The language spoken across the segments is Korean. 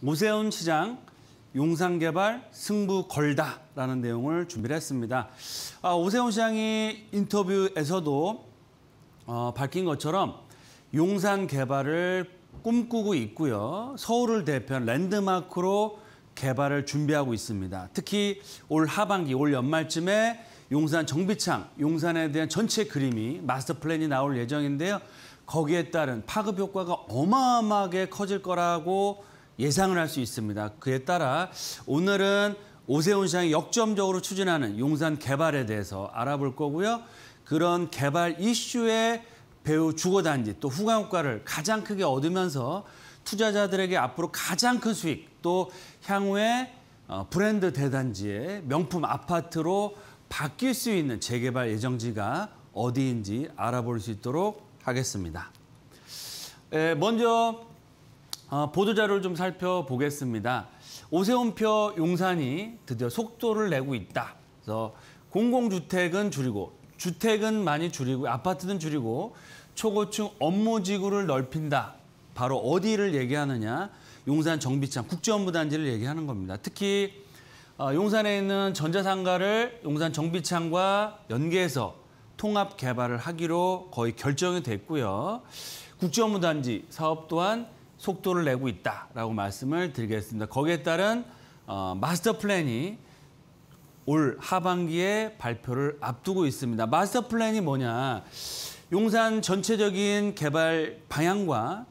모세훈 시장 용산 개발 승부 걸다라는 내용을 준비를 했습니다. 아, 오세훈 시장이 인터뷰에서도 어, 밝힌 것처럼 용산 개발을 꿈꾸고 있고요. 서울을 대표한 랜드마크로 개발을 준비하고 있습니다. 특히 올 하반기, 올 연말쯤에 용산 정비창, 용산에 대한 전체 그림이 마스터 플랜이 나올 예정인데요. 거기에 따른 파급 효과가 어마어마하게 커질 거라고 예상을 할 수 있습니다. 그에 따라 오늘은 오세훈 시장이 역점적으로 추진하는 용산 개발에 대해서 알아볼 거고요. 그런 개발 이슈에배우 주거단지 또 후광 효과를 가장 크게 얻으면서 투자자들에게 앞으로 가장 큰 수익 또 향후에 어, 브랜드 대단지의 명품 아파트로 바뀔 수 있는 재개발 예정지가 어디인지 알아볼 수 있도록 하겠습니다. 먼저 어, 보도자료를 좀 살펴보겠습니다. 오세훈표 용산이 드디어 속도를 내고 있다. 그래서 공공주택은 줄이고 주택은 많이 줄이고 아파트는 줄이고 초고층 업무지구를 넓힌다. 바로 어디를 얘기하느냐. 용산 정비창 국제업무단지를 얘기하는 겁니다. 특히 어, 용산에 있는 전자상가를 용산 정비창과 연계해서 통합 개발을 하기로 거의 결정이 됐고요. 국제업무단지 사업 또한 속도를 내고 있다라고 말씀을 드리겠습니다. 거기에 따른 어, 마스터 플랜이 올 하반기에 발표를 앞두고 있습니다. 마스터 플랜이 뭐냐? 용산 전체적인 개발 방향과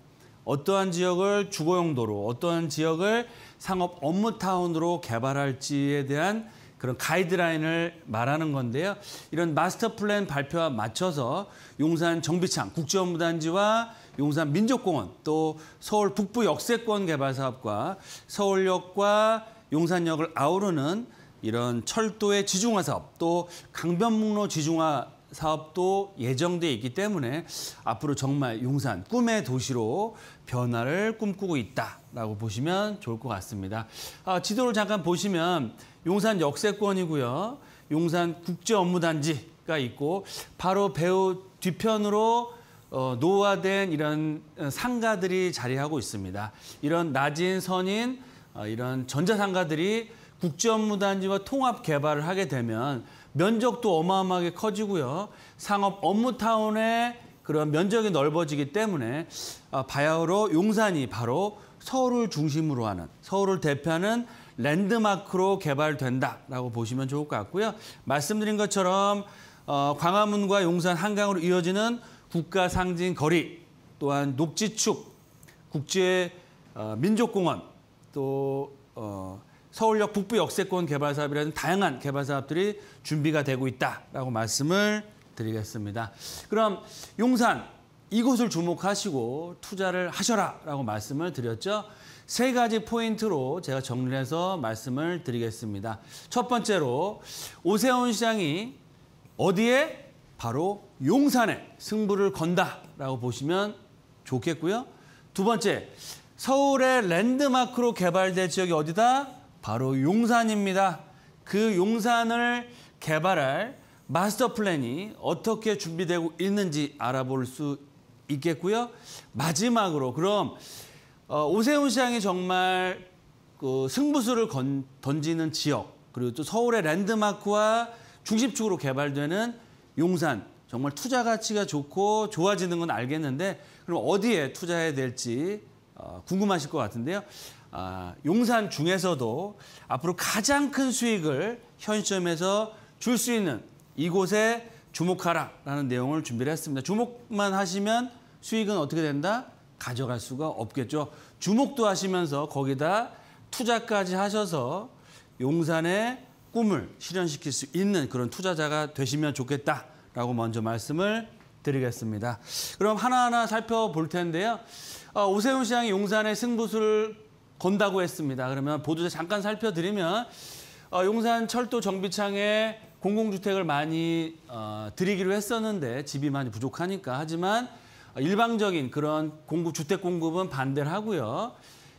어떠한 지역을 주거 용도로, 어떠한 지역을 상업 업무 타운으로 개발할지에 대한 그런 가이드라인을 말하는 건데요. 이런 마스터 플랜 발표와 맞춰서 용산 정비창 국제원무단지와 용산 민족공원 또 서울 북부 역세권 개발 사업과 서울역과 용산역을 아우르는 이런 철도의 지중화 사업 또 강변북로 지중화 사업도 예정돼 있기 때문에 앞으로 정말 용산 꿈의 도시로 변화를 꿈꾸고 있다라고 보시면 좋을 것 같습니다. 아, 지도를 잠깐 보시면 용산 역세권이고요. 용산 국제 업무단지가 있고 바로 배우 뒤편으로 어, 노화된 이런 상가들이 자리하고 있습니다. 이런 낮은 선인 어, 이런 전자상가들이 국제업무단지와 통합 개발을 하게 되면 면적도 어마어마하게 커지고요. 상업 업무타운의 그런 면적이 넓어지기 때문에 아, 바야흐로 용산이 바로 서울을 중심으로 하는 서울을 대표하는 랜드마크로 개발된다라고 보시면 좋을 것 같고요. 말씀드린 것처럼 어, 광화문과 용산 한강으로 이어지는 국가 상징 거리 또한 녹지축 국제 어, 민족공원 또 서울역 북부 역세권 개발 사업이라는 다양한 개발 사업들이 준비가 되고 있다라고 말씀을 드리겠습니다. 그럼 용산 이곳을 주목하시고 투자를 하셔라라고 말씀을 드렸죠. 세 가지 포인트로 제가 정리해서 말씀을 드리겠습니다. 첫 번째로 오세훈 시장이 어디에 바로 용산에 승부를 건다라고 보시면 좋겠고요. 두 번째, 서울의 랜드마크로 개발될 지역이 어디다? 바로 용산입니다. 그 용산을 개발할 마스터 플랜이 어떻게 준비되고 있는지 알아볼 수 있겠고요. 마지막으로 그럼 어, 오세훈 시장이 정말 그 승부수를 건, 던지는 지역 그리고 또 서울의 랜드마크와 중심축으로 개발되는 용산 정말 투자 가치가 좋고 좋아지는 건 알겠는데 그럼 어디에 투자해야 될지 어, 궁금하실 것 같은데요. 아, 용산 중에서도 앞으로 가장 큰 수익을 현 시점에서 줄 수 있는 이곳에 주목하라라는 내용을 준비를 했습니다. 주목만 하시면 수익은 어떻게 된다? 가져갈 수가 없겠죠. 주목도 하시면서 거기다 투자까지 하셔서 용산의 꿈을 실현시킬 수 있는 그런 투자자가 되시면 좋겠다라고 먼저 말씀을 드리겠습니다. 그럼 하나하나 살펴볼 텐데요. 어, 오세훈 시장이 용산의 승부수를 건다고 했습니다. 그러면 보도자 잠깐 살펴드리면 어, 용산 철도 정비창에 공공주택을 많이 어, 드리기로 했었는데 집이 많이 부족하니까 하지만 일방적인 그런 공급 주택 공급은 반대를 하고요.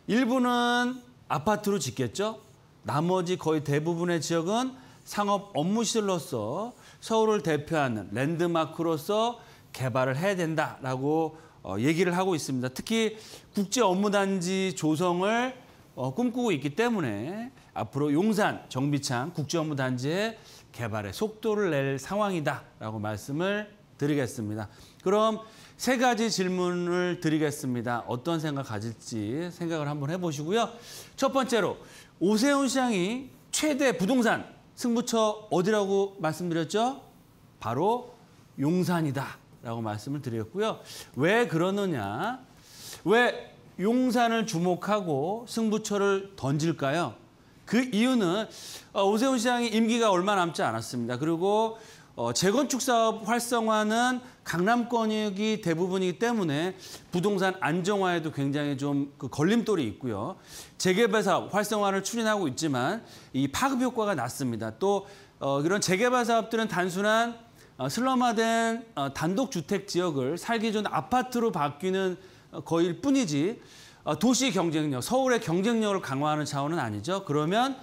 일부는 아파트로 짓겠죠. 나머지 거의 대부분의 지역은 상업 업무실로서 서울을 대표하는 랜드마크로서 개발을 해야 된다라고 어, 얘기를 하고 있습니다. 특히 국제 업무단지 조성을 어, 꿈꾸고 있기 때문에 앞으로 용산, 정비창 국제 업무단지의 개발에 속도를 낼 상황이다라고 말씀을 드리겠습니다. 그럼 세 가지 질문을 드리겠습니다. 어떤 생각 가질지 생각을 한번 해보시고요. 첫 번째로 오세훈 시장이 최대 부동산 승부처 어디라고 말씀드렸죠? 바로 용산이다. 라고 말씀을 드렸고요. 왜 그러느냐? 왜 용산을 주목하고 승부처를 던질까요? 그 이유는 어, 오세훈 시장이 임기가 얼마 남지 않았습니다. 그리고 어, 재건축 사업 활성화는 강남권역이 대부분이기 때문에 부동산 안정화에도 굉장히 좀 그 걸림돌이 있고요. 재개발 사업 활성화를 추진하고 있지만 이 파급 효과가 났습니다. 또 어, 이런 재개발 사업들은 단순한 어, 슬럼화된 어, 단독주택 지역을 살기 좋은 아파트로 바뀌는 어, 거일 뿐이지 도시 경쟁력, 서울의 경쟁력을 강화하는 차원은 아니죠. 그러면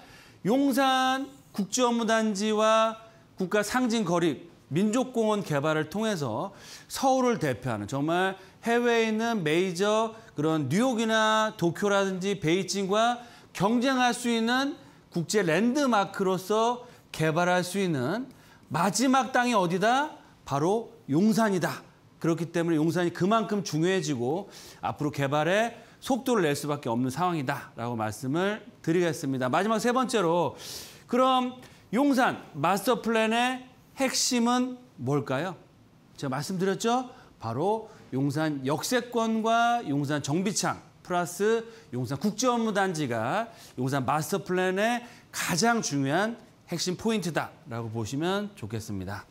용산 국제업무단지와 국가 상징 거리 민족공원 개발을 통해서 서울을 대표하는 정말 해외에 있는 메이저 그런 뉴욕이나 도쿄라든지 베이징과 경쟁할 수 있는 국제 랜드마크로서 개발할 수 있는 마지막 땅이 어디다? 바로 용산이다. 그렇기 때문에 용산이 그만큼 중요해지고 앞으로 개발에 속도를 낼 수밖에 없는 상황이다라고 말씀을 드리겠습니다. 마지막 세 번째로 그럼 용산 마스터 플랜의 핵심은 뭘까요? 제가 말씀드렸죠? 바로 용산 역세권과 용산 정비창 플러스 용산 국제업무단지가 용산 마스터 플랜의 가장 중요한 핵심 포인트다라고 보시면 좋겠습니다.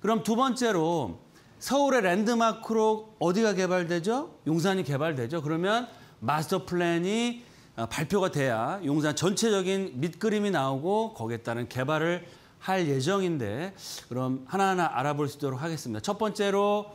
그럼 두 번째로 서울의 랜드마크로 어디가 개발되죠? 용산이 개발되죠. 그러면 마스터 플랜이 어, 발표가 돼야 용산 전체적인 밑그림이 나오고 거기에 따른 개발을 할 예정인데 그럼 하나하나 알아볼 수 있도록 하겠습니다. 첫 번째로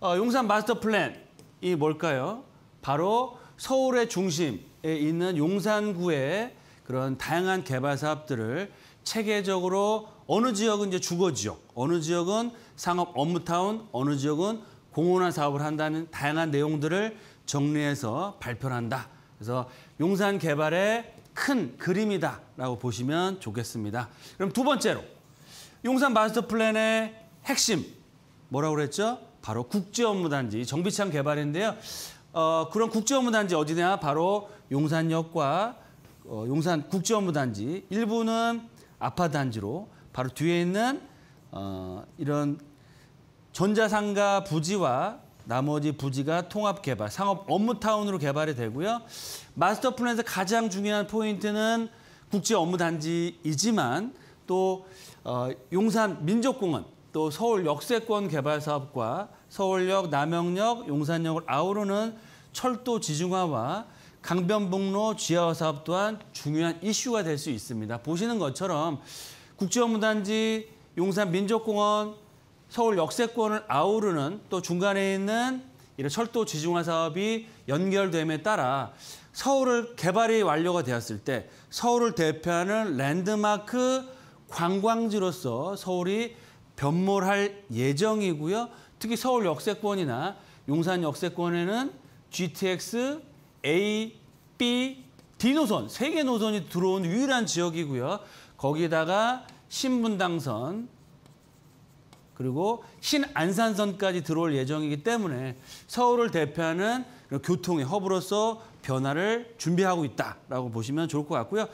어, 용산 마스터 플랜이 뭘까요? 바로 서울의 중심에 있는 용산구에 그런 다양한 개발 사업들을 체계적으로 어느 지역은 이제 주거 지역, 어느 지역은 상업 업무 타운, 어느 지역은 공원화 사업을 한다는 다양한 내용들을 정리해서 발표를 한다. 그래서 용산 개발의 큰 그림이다라고 보시면 좋겠습니다. 그럼 두 번째로 용산 마스터 플랜의 핵심 뭐라고 그랬죠? 바로 국제 업무 단지 정비창 개발인데요. 어, 그런 국제 업무 단지 어디냐? 바로 용산역과 어, 용산 국제원부 단지 일부는 아파 단지로 바로 뒤에 있는 어, 이런 전자상가 부지와 나머지 부지가 통합 개발, 상업 업무타운으로 개발이 되고요. 마스터 플랜에서 가장 중요한 포인트는 국제 업무 단지이지만 또 어, 용산 민족공원, 또 서울 역세권 개발 사업과 서울역, 남영역, 용산역을 아우르는 철도 지중화와 강변북로 지하화 사업 또한 중요한 이슈가 될 수 있습니다. 보시는 것처럼 국제원문단지, 용산민족공원, 서울 역세권을 아우르는 또 중간에 있는 이런 철도 지중화 사업이 연결됨에 따라 서울을 개발이 완료가 되었을 때 서울을 대표하는 랜드마크 관광지로서 서울이 변모할 예정이고요. 특히 서울 역세권이나 용산 역세권에는 GTX A, B, D 노선, 세개 노선이 들어온 유일한 지역이고요. 거기다가 신분당선, 그리고 신안산선까지 들어올 예정이기 때문에 서울을 대표하는 교통의 허브로서 변화를 준비하고 있다라고 보시면 좋을 것 같고요.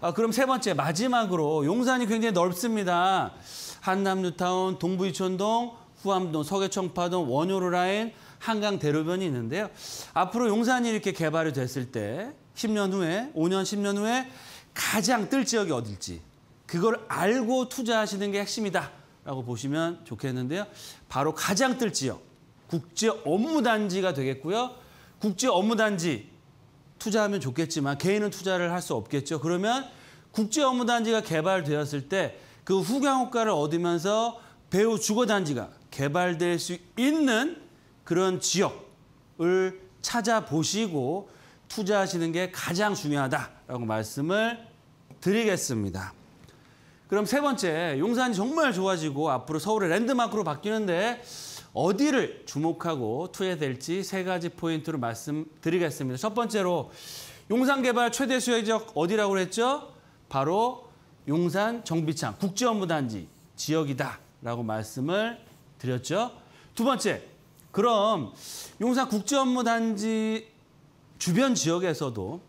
아, 그럼 세 번째 마지막으로 용산이 굉장히 넓습니다. 한남뉴타운, 동부이촌동, 후암동, 서계청파동, 원효로 라인, 한강 대로변이 있는데요. 앞으로 용산이 이렇게 개발이 됐을 때 10년 후에, 5년, 10년 후에 가장 뜰 지역이 어딜지 그걸 알고 투자하시는 게 핵심이다. 라고 보시면 좋겠는데요. 바로 가장 뜰 지역, 국제 업무단지가 되겠고요. 국제 업무단지 투자하면 좋겠지만 개인은 투자를 할 수 없겠죠. 그러면 국제 업무단지가 개발되었을 때 그 후경 효과를 얻으면서 배우 주거단지가 개발될 수 있는 그런 지역을 찾아보시고 투자하시는 게 가장 중요하다라고 말씀을 드리겠습니다. 그럼 세 번째, 용산이 정말 좋아지고 앞으로 서울의 랜드마크로 바뀌는데 어디를 주목하고 투자될지 세 가지 포인트로 말씀드리겠습니다. 첫 번째로 용산 개발 최대 수혜 지역 어디라고 그랬죠? 바로 용산 정비창 국제업무단지 지역이다라고 말씀을 드렸죠. 두 번째, 그럼 용산 국제업무단지 주변 지역에서도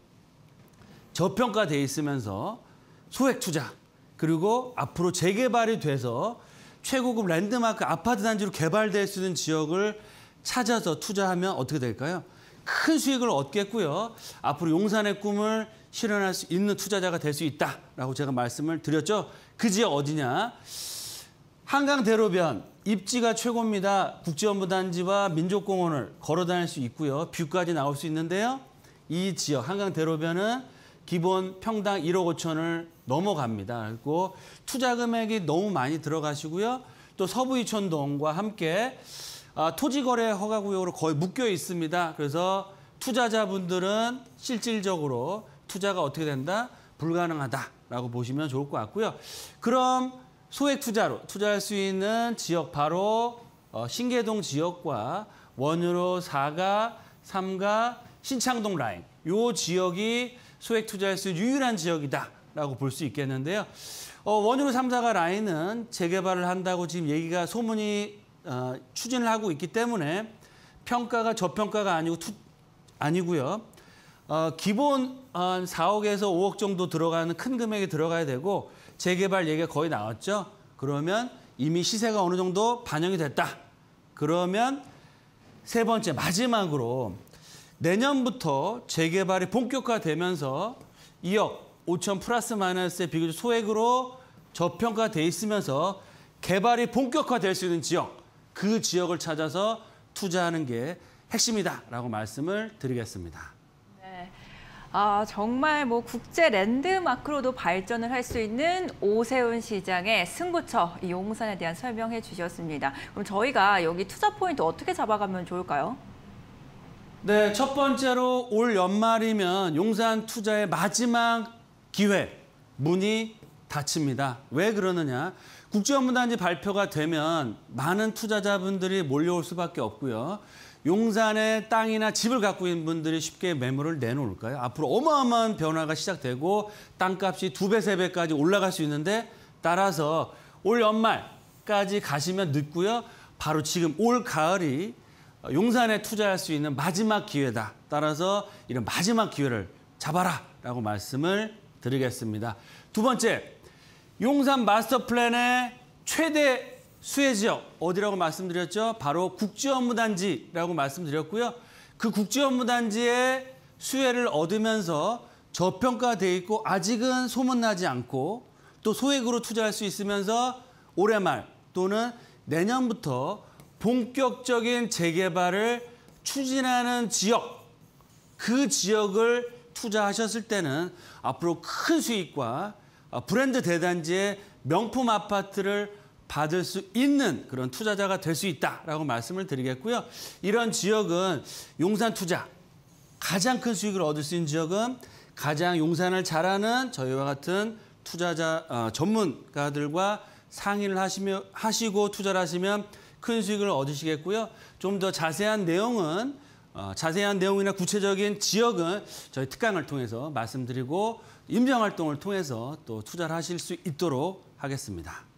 저평가돼 있으면서 소액 투자 그리고 앞으로 재개발이 돼서 최고급 랜드마크 아파트 단지로 개발될 수 있는 지역을 찾아서 투자하면 어떻게 될까요? 큰 수익을 얻겠고요. 앞으로 용산의 꿈을 실현할 수 있는 투자자가 될 수 있다라고 제가 말씀을 드렸죠. 그 지역 어디냐? 한강 대로변 입지가 최고입니다. 국제원보단지와 민족공원을 걸어 다닐 수 있고요. 뷰까지 나올 수 있는데요. 이 지역 한강 대로변은 기본 평당 1억 5천을 넘어갑니다. 그리고 투자 금액이 너무 많이 들어가시고요. 또 서부 이촌동과 함께 아, 토지거래 허가구역으로 거의 묶여 있습니다. 그래서 투자자분들은 실질적으로 투자가 어떻게 된다? 불가능하다라고 보시면 좋을 것 같고요. 그럼 소액 투자로 투자할 수 있는 지역 바로 어, 신계동 지역과 원유로 4가, 3가, 신창동 라인 요 지역이 소액 투자할 수 있는 유일한 지역이다라고 볼 수 있겠는데요. 어, 원유로 3사가 라인은 재개발을 한다고 지금 얘기가 소문이 어, 추진을 하고 있기 때문에 평가가 저평가가 아니고 투, 아니고요. 어, 기본 한 4억에서 5억 정도 들어가는 큰 금액이 들어가야 되고 재개발 얘기가 거의 나왔죠. 그러면 이미 시세가 어느 정도 반영이 됐다. 그러면 세 번째 마지막으로 내년부터 재개발이 본격화되면서 2억 5천 플러스 마이너스의 비교적 소액으로 저평가돼 있으면서 개발이 본격화될 수 있는 지역, 그 지역을 찾아서 투자하는 게 핵심이다라고 말씀을 드리겠습니다. 아, 정말 뭐 국제 랜드마크로도 발전을 할 수 있는 오세훈 시장의 승부처 이 용산에 대한 설명해 주셨습니다. 그럼 저희가 여기 투자 포인트 어떻게 잡아가면 좋을까요? 네, 첫 번째로 올 연말이면 용산 투자의 마지막 기회, 문이 닫힙니다. 왜 그러느냐? 국제연문단지 발표가 되면 많은 투자자분들이 몰려올 수밖에 없고요. 용산에 땅이나 집을 갖고 있는 분들이 쉽게 매물을 내놓을까요? 앞으로 어마어마한 변화가 시작되고 땅값이 두 배, 세 배까지 올라갈 수 있는데 따라서 올 연말까지 가시면 늦고요. 바로 지금 올 가을이 용산에 투자할 수 있는 마지막 기회다. 따라서 이런 마지막 기회를 잡아라 라고 말씀을 드리겠습니다. 두 번째, 용산 마스터 플랜의 최대 수해 지역 어디라고 말씀드렸죠? 바로 국제업무단지라고 말씀드렸고요. 그국제업무단지에 수혜를 얻으면서 저평가돼 있고 아직은 소문나지 않고 또 소액으로 투자할 수 있으면서 올해 말 또는 내년부터 본격적인 재개발을 추진하는 지역 그 지역을 투자하셨을 때는 앞으로 큰 수익과 브랜드 대단지의 명품 아파트를 받을 수 있는 그런 투자자가 될 수 있다라고 말씀을 드리겠고요. 이런 지역은 용산 투자 가장 큰 수익을 얻을 수 있는 지역은 가장 용산을 잘하는 저희와 같은 투자자 어, 전문가들과 상의를 하시며 하시고 투자를 하시면 큰 수익을 얻으시겠고요. 좀 더 자세한 내용은 어, 자세한 내용이나 구체적인 지역은 저희 특강을 통해서 말씀드리고 임장 활동을 통해서 또 투자를 하실 수 있도록 하겠습니다.